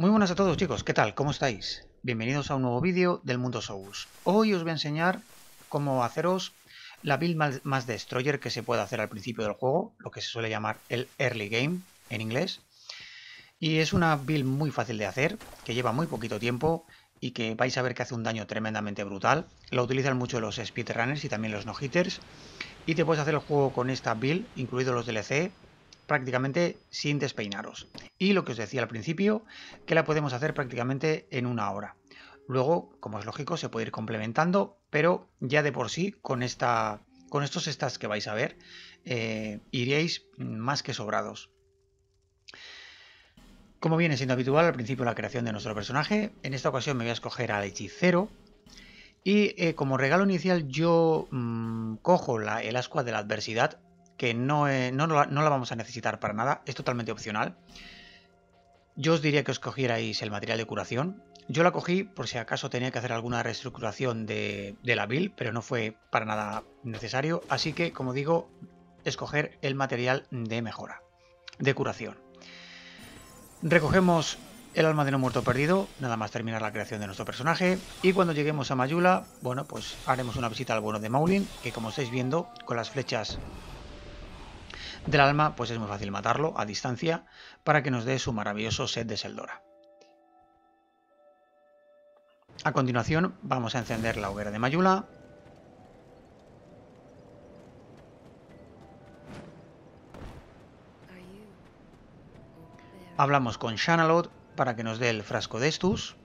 Muy buenas a todos chicos, ¿qué tal? ¿Cómo estáis? Bienvenidos a un nuevo vídeo del Mundo Souls. Hoy os voy a enseñar cómo haceros la build más destroyer que se puede hacer al principio del juego, lo que se suele llamar el early game en inglés. Y es una build muy fácil de hacer, que lleva muy poquito tiempo y que vais a ver que hace un daño tremendamente brutal. Lo utilizan mucho los speedrunners y también los no-hitters. Y te puedes hacer el juego con esta build, incluidos los DLC, prácticamente sin despeinaros. Y lo que os decía al principio, que la podemos hacer prácticamente en una hora. Luego, como es lógico, se puede ir complementando, pero ya de por sí con, esta, con estos stats que vais a ver, eh, iríais más que sobrados. Como viene siendo habitual al principio la creación de nuestro personaje, en esta ocasión me voy a escoger al hechicero, y eh, como regalo inicial yo mm, cojo la, el ascua de la adversidad que no, eh, no, la vamos a necesitar para nada, es totalmente opcional. Yo os diría que os cogierais el material de curación. Yo la cogí por si acaso tenía que hacer alguna reestructuración de, de la build, pero no fue para nada necesario. Así que, como digo, escoger el material de mejora, de curación. Recogemos el alma de no muerto perdido, nada más terminar la creación de nuestro personaje. Y cuando lleguemos a Mayula, bueno, pues haremos una visita al bueno de Maulin, que como estáis viendo, con las flechas del alma, pues es muy fácil matarlo a distancia para que nos dé su maravilloso set de Seldora. A continuación vamos a encender la hoguera de Mayula. Hablamos con Shanalot para que nos dé el frasco de Estus.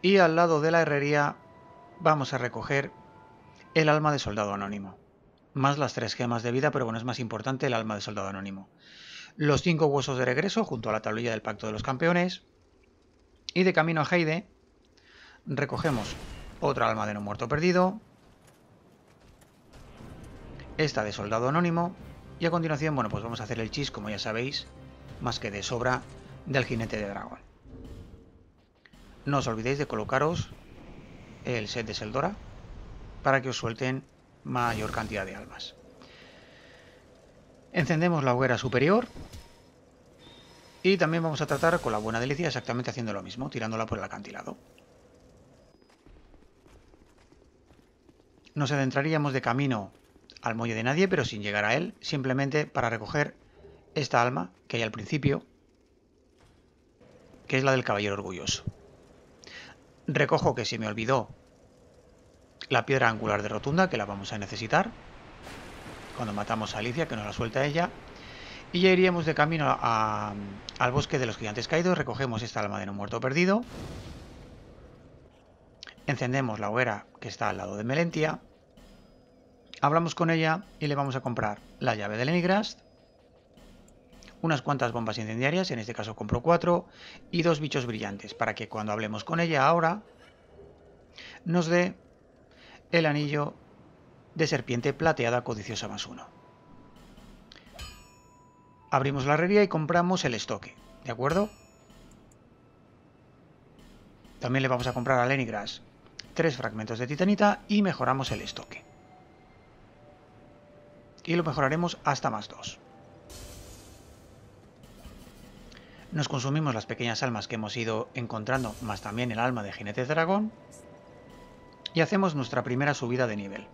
Y al lado de la herrería vamos a recoger el alma de soldado anónimo más las tres gemas de vida, pero bueno, es más importante el alma de soldado anónimo. Los cinco huesos de regreso junto a la tablilla del Pacto de los Campeones. Y de camino a Heide recogemos otra alma de no muerto perdido. Esta de soldado anónimo. Y a continuación, bueno, pues vamos a hacer el chis, como ya sabéis, más que de sobra, del jinete de dragón. No os olvidéis de colocaros el set de Seldora para que os suelten mayor cantidad de almas. Encendemos la hoguera superior y también vamos a tratar con la buena delicia exactamente haciendo lo mismo, tirándola por el acantilado. Nos adentraríamos de camino al muelle de nadie, pero sin llegar a él, simplemente para recoger esta alma que hay al principio, que es la del caballero orgulloso. Recojo que se me olvidó la piedra angular de rotunda, que la vamos a necesitar cuando matamos a Alicia, que nos la suelta ella. Y ya iríamos de camino al bosque de los gigantes caídos, recogemos esta alma de no muerto perdido, encendemos la hoguera que está al lado de Melentia, hablamos con ella y le vamos a comprar la llave del Enigrast, unas cuantas bombas incendiarias, en este caso compro cuatro, y dos bichos brillantes, para que cuando hablemos con ella ahora nos dé el anillo de serpiente plateada codiciosa más uno. Abrimos la herrería y compramos el estoque, ¿de acuerdo? También le vamos a comprar a Lenny tres fragmentos de titanita y mejoramos el estoque. Y lo mejoraremos hasta más dos. Nos consumimos las pequeñas almas que hemos ido encontrando, más también el alma de jinete dragón y hacemos nuestra primera subida de nivel.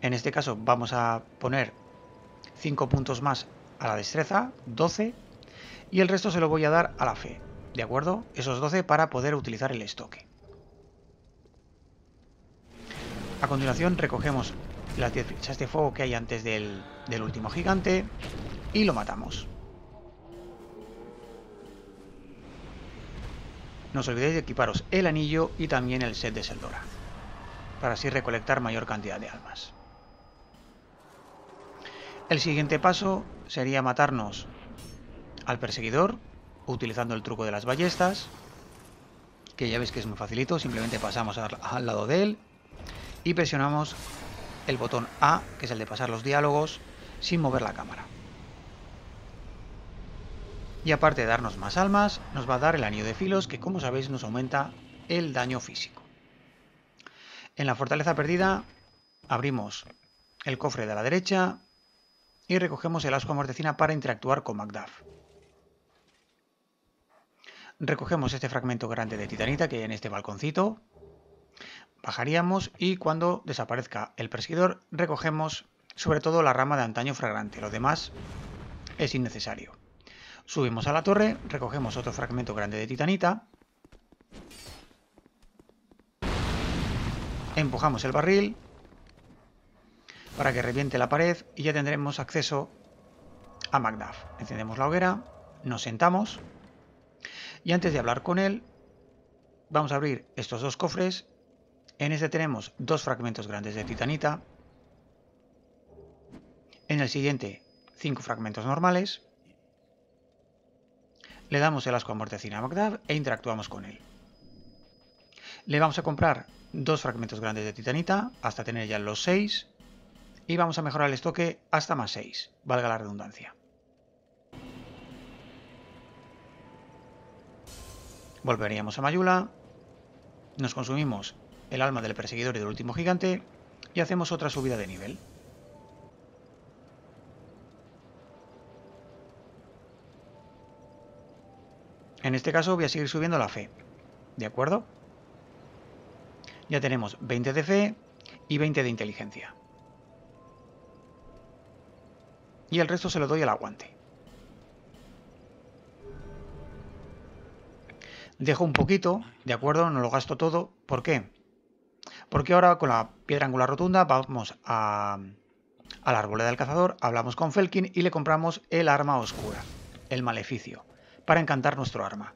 En este caso vamos a poner 5 puntos más a la destreza, 12, y el resto se lo voy a dar a la fe, ¿de acuerdo? Esos 12 para poder utilizar el estoque. A continuación recogemos las 10 de este fuego que hay antes del último gigante y lo matamos. No os olvidéis de equiparos el anillo y también el set de Seldora, para así recolectar mayor cantidad de almas. El siguiente paso sería matarnos al perseguidor, utilizando el truco de las ballestas, que ya veis que es muy facilito, simplemente pasamos al lado de él y presionamos el botón A, que es el de pasar los diálogos, sin mover la cámara. Y aparte de darnos más almas, nos va a dar el anillo de filos que como sabéis nos aumenta el daño físico. En la fortaleza perdida abrimos el cofre de la derecha y recogemos el asco mortecina para interactuar con Macduff. Recogemos este fragmento grande de titanita que hay en este balconcito. Bajaríamos y cuando desaparezca el perseguidor recogemos sobre todo la rama de antaño fragrante. Lo demás es innecesario. Subimos a la torre, recogemos otro fragmento grande de titanita. Empujamos el barril para que reviente la pared y ya tendremos acceso a Macduff. Encendemos la hoguera, nos sentamos y antes de hablar con él vamos a abrir estos dos cofres. En este tenemos dos fragmentos grandes de titanita. En el siguiente, cinco fragmentos normales. Le damos el asco mortecina a Magdav e interactuamos con él. Le vamos a comprar dos fragmentos grandes de titanita hasta tener ya los 6 y vamos a mejorar el estoque hasta más 6, valga la redundancia. Volveríamos a Mayula, nos consumimos el alma del perseguidor y del último gigante y hacemos otra subida de nivel. En este caso voy a seguir subiendo la fe. ¿De acuerdo? Ya tenemos 20 de fe y 20 de inteligencia. Y el resto se lo doy al aguante. Dejo un poquito, ¿de acuerdo? No lo gasto todo. ¿Por qué? Porque ahora con la piedra angular rotunda vamos a, árbol arboleda del cazador, hablamos con Felkin y le compramos el arma oscura, el maleficio para encantar nuestro arma.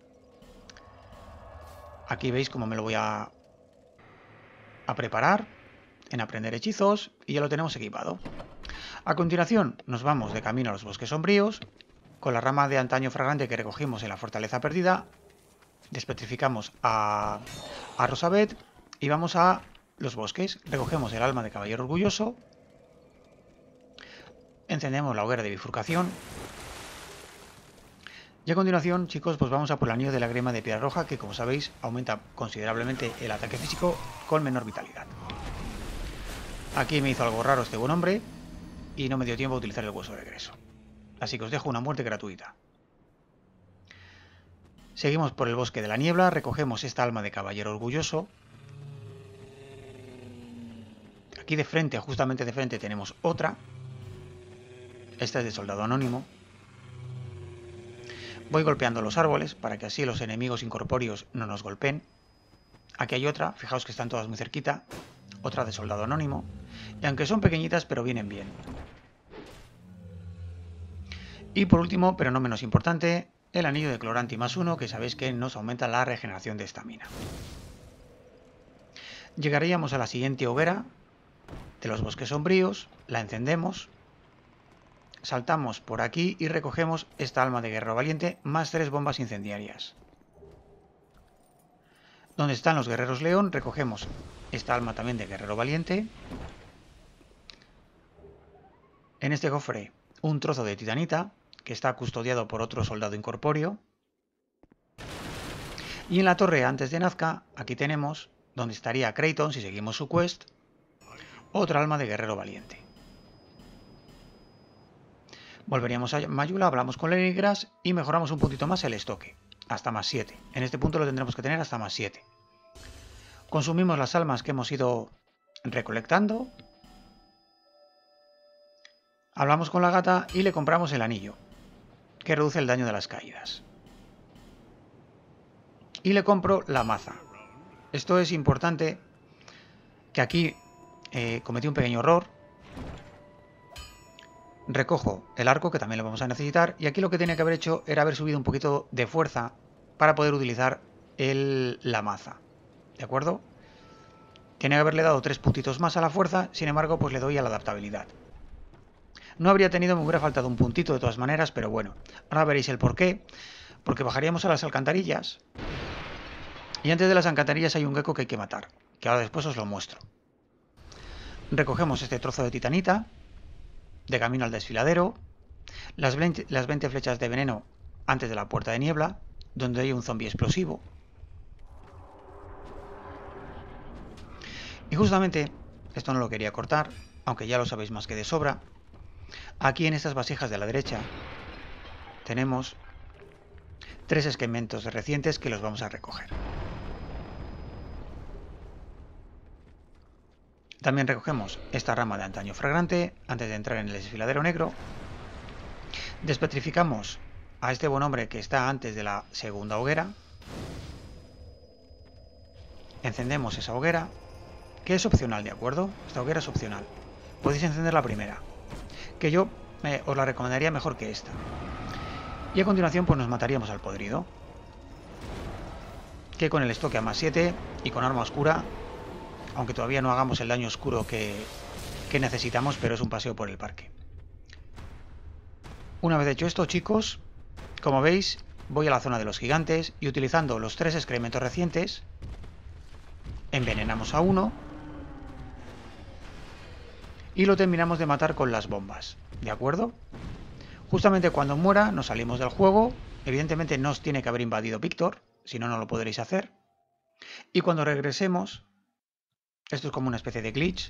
Aquí veis cómo me lo voy a, a preparar en aprender hechizos y ya lo tenemos equipado. A continuación nos vamos de camino a los bosques sombríos, con la rama de antaño fragante que recogimos en la fortaleza perdida, despetrificamos a, a Rosabeth y vamos a los bosques, recogemos el alma de caballero orgulloso, encendemos la hoguera de bifurcación y a continuación, chicos, pues vamos a por la nieve de la grema de piedra roja, que como sabéis, aumenta considerablemente el ataque físico con menor vitalidad. Aquí me hizo algo raro este buen hombre, y no me dio tiempo a utilizar el hueso de regreso. Así que os dejo una muerte gratuita. Seguimos por el bosque de la niebla, recogemos esta alma de caballero orgulloso. Aquí de frente, justamente de frente, tenemos otra. Esta es de soldado anónimo. Voy golpeando los árboles para que así los enemigos incorpóreos no nos golpeen. Aquí hay otra, fijaos que están todas muy cerquita. Otra de soldado anónimo. Y aunque son pequeñitas, pero vienen bien. Y por último, pero no menos importante, el anillo de cloranti más uno, que sabéis que nos aumenta la regeneración de estamina. Llegaríamos a la siguiente hoguera de los bosques sombríos, la encendemos saltamos por aquí y recogemos esta alma de guerrero valiente más tres bombas incendiarias. Donde están los guerreros león recogemos esta alma también de guerrero valiente. En este cofre un trozo de titanita que está custodiado por otro soldado incorpóreo. Y en la torre antes de Nazca, aquí tenemos, donde estaría Creighton si seguimos su quest, otra alma de guerrero valiente. Volveríamos a Mayula, hablamos con Lenigras y mejoramos un puntito más el estoque, hasta más 7. En este punto lo tendremos que tener hasta más 7. Consumimos las almas que hemos ido recolectando. Hablamos con la gata y le compramos el anillo, que reduce el daño de las caídas. Y le compro la maza. Esto es importante que aquí eh, cometí un pequeño error recojo el arco, que también lo vamos a necesitar, y aquí lo que tenía que haber hecho era haber subido un poquito de fuerza para poder utilizar la maza, ¿de acuerdo? Tenía que haberle dado tres puntitos más a la fuerza, sin embargo, pues le doy a la adaptabilidad. No habría tenido, me hubiera faltado un puntito de todas maneras, pero bueno, ahora veréis el porqué porque bajaríamos a las alcantarillas, y antes de las alcantarillas hay un gecko que hay que matar, que ahora después os lo muestro. Recogemos este trozo de titanita, de camino al desfiladero, las 20, flechas de veneno antes de la puerta de niebla, donde hay un zombie explosivo. Y justamente, esto no lo quería cortar, aunque ya lo sabéis más que de sobra, aquí en estas vasijas de la derecha tenemos tres esquementos recientes que los vamos a recoger. También recogemos esta rama de antaño fragrante antes de entrar en el desfiladero negro. Despetrificamos a este buen hombre que está antes de la segunda hoguera. Encendemos esa hoguera, que es opcional, ¿de acuerdo? Esta hoguera es opcional. Podéis encender la primera, que yo eh, os la recomendaría mejor que esta. Y a continuación pues nos mataríamos al podrido. Que con el estoque a más 7 y con arma oscura aunque todavía no hagamos el daño oscuro que, necesitamos, pero es un paseo por el parque. Una vez hecho esto, chicos, como veis, voy a la zona de los gigantes y utilizando los tres excrementos recientes, envenenamos a uno y lo terminamos de matar con las bombas, ¿de acuerdo? Justamente cuando muera nos salimos del juego, evidentemente no os tiene que haber invadido Víctor, si no, no lo podréis hacer. Y cuando regresemos, esto es como una especie de glitch.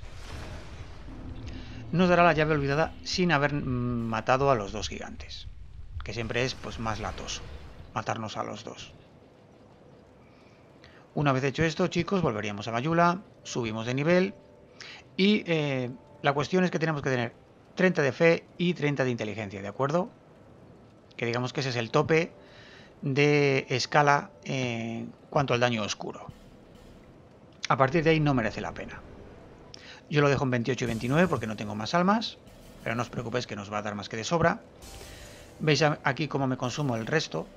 Nos dará la llave olvidada sin haber mm, matado a los dos gigantes. Que siempre es pues más latoso. Matarnos a los dos. Una vez hecho esto, chicos, volveríamos a Mayula. Subimos de nivel. Y eh, la cuestión es que tenemos que tener 30 de fe y 30 de inteligencia, ¿de acuerdo? Que digamos que ese es el tope de escala en cuanto al daño oscuro a partir de ahí no merece la pena. Yo lo dejo en 28 y 29 porque no tengo más almas, pero no os preocupéis que nos va a dar más que de sobra. Veis aquí cómo me consumo el resto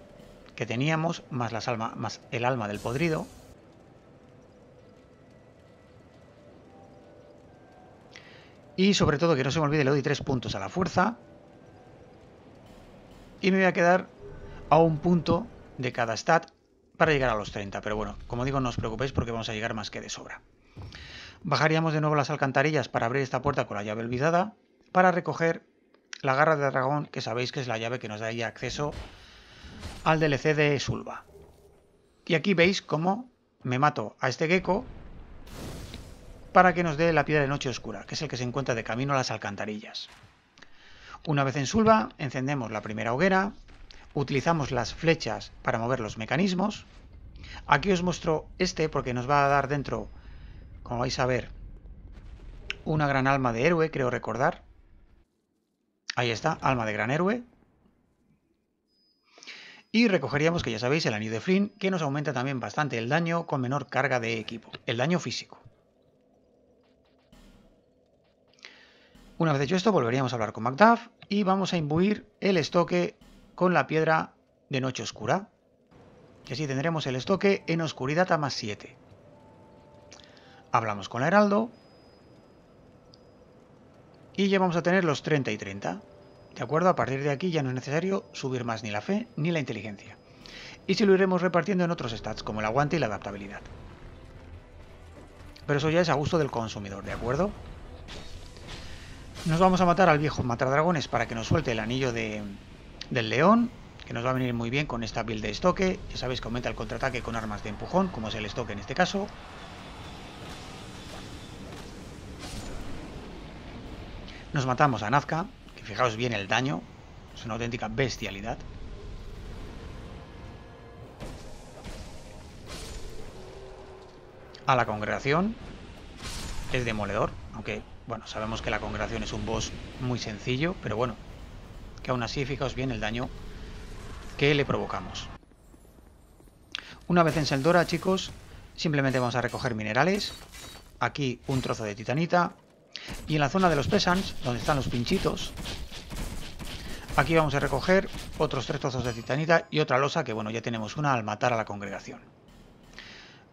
que teníamos, más, alma, más el alma del podrido. Y sobre todo que no se me olvide, le doy 3 puntos a la fuerza. Y me voy a quedar a un punto de cada stat para llegar a los 30, pero bueno, como digo, no os preocupéis porque vamos a llegar más que de sobra. Bajaríamos de nuevo las alcantarillas para abrir esta puerta con la llave olvidada, para recoger la garra de dragón, que sabéis que es la llave que nos da ahí acceso al DLC de Sulva. Y aquí veis cómo me mato a este gecko para que nos dé la piedra de noche oscura, que es el que se encuentra de camino a las alcantarillas. Una vez en Sulva, encendemos la primera hoguera, utilizamos las flechas para mover los mecanismos. Aquí os muestro este porque nos va a dar dentro, como vais a ver, una gran alma de héroe, creo recordar. Ahí está, alma de gran héroe. Y recogeríamos, que ya sabéis, el anillo de Flynn, que nos aumenta también bastante el daño con menor carga de equipo, el daño físico. Una vez hecho esto, volveríamos a hablar con Macduff y vamos a imbuir el estoque con la piedra de noche oscura. Y así tendremos el estoque en oscuridad a más 7. Hablamos con el heraldo. Y ya vamos a tener los 30 y 30. ¿De acuerdo? A partir de aquí ya no es necesario subir más ni la fe ni la inteligencia. Y si lo iremos repartiendo en otros stats, como el aguante y la adaptabilidad. Pero eso ya es a gusto del consumidor, ¿de acuerdo? Nos vamos a matar al viejo matar para que nos suelte el anillo de, del león, que nos va a venir muy bien con esta build de estoque. Ya sabéis que aumenta el contraataque con armas de empujón, como es el estoque en este caso. Nos matamos a Nazca, que fijaos bien el daño, es una auténtica bestialidad. A la congregación, es demoledor, aunque bueno, sabemos que la congregación es un boss muy sencillo, pero bueno, que aún así fijaos bien el daño que le provocamos. Una vez en Seldora, chicos, simplemente vamos a recoger minerales, aquí un trozo de titanita, y en la zona de los pesans, donde están los pinchitos, aquí vamos a recoger otros tres trozos de titanita y otra losa, que bueno, ya tenemos una al matar a la congregación.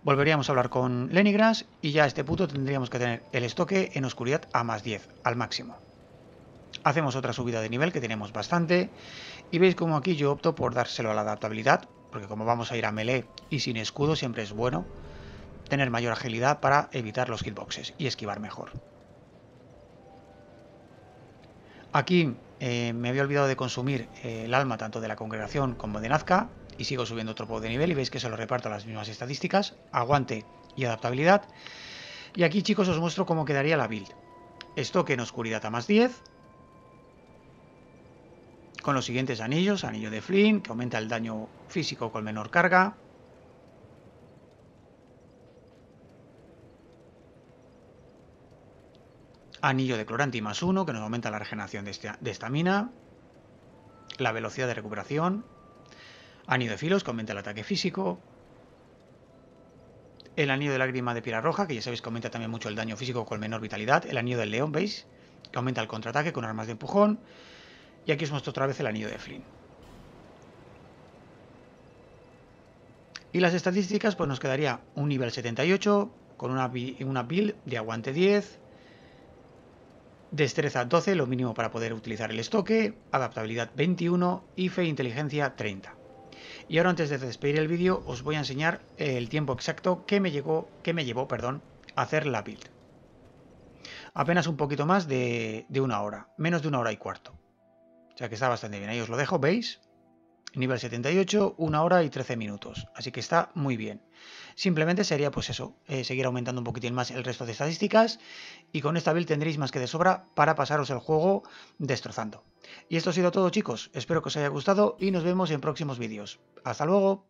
Volveríamos a hablar con Lenigras y ya a este punto tendríamos que tener el estoque en oscuridad a más 10, al máximo. Hacemos otra subida de nivel que tenemos bastante y veis como aquí yo opto por dárselo a la adaptabilidad porque como vamos a ir a melee y sin escudo siempre es bueno tener mayor agilidad para evitar los hitboxes y esquivar mejor. Aquí eh, me había olvidado de consumir eh, el alma tanto de la congregación como de Nazca y sigo subiendo otro poco de nivel y veis que se lo reparto a las mismas estadísticas, aguante y adaptabilidad. Y aquí chicos os muestro cómo quedaría la build. Esto que en oscuridad a más 10, con los siguientes anillos, anillo de Flynn, que aumenta el daño físico con menor carga, anillo de cloranti más uno, que nos aumenta la regeneración de, este- esta mina, la velocidad de recuperación, anillo de filos, que aumenta el ataque físico, el anillo de lágrima de pira roja, que ya sabéis que aumenta también mucho el daño físico con menor vitalidad, el anillo del león, ¿veis? Que aumenta el contraataque con armas de empujón, y aquí os muestro otra vez el anillo de Flynn. Y las estadísticas, pues nos quedaría un nivel 78, con una, build de aguante 10, destreza 12, lo mínimo para poder utilizar el estoque, adaptabilidad 21 y fe e inteligencia 30. Y ahora antes de despedir el vídeo os voy a enseñar el tiempo exacto que me, llegó, que me llevó perdón, a hacer la build. Apenas un poquito más de una hora, menos de una hora y cuarto. O sea que está bastante bien. Ahí os lo dejo, ¿veis? Nivel 78, 1 hora y 13 minutos. Así que está muy bien. Simplemente sería pues eso, eh, seguir aumentando un poquitín más el resto de estadísticas y con esta build tendréis más que de sobra para pasaros el juego destrozando. Y esto ha sido todo chicos, espero que os haya gustado y nos vemos en próximos vídeos. ¡Hasta luego!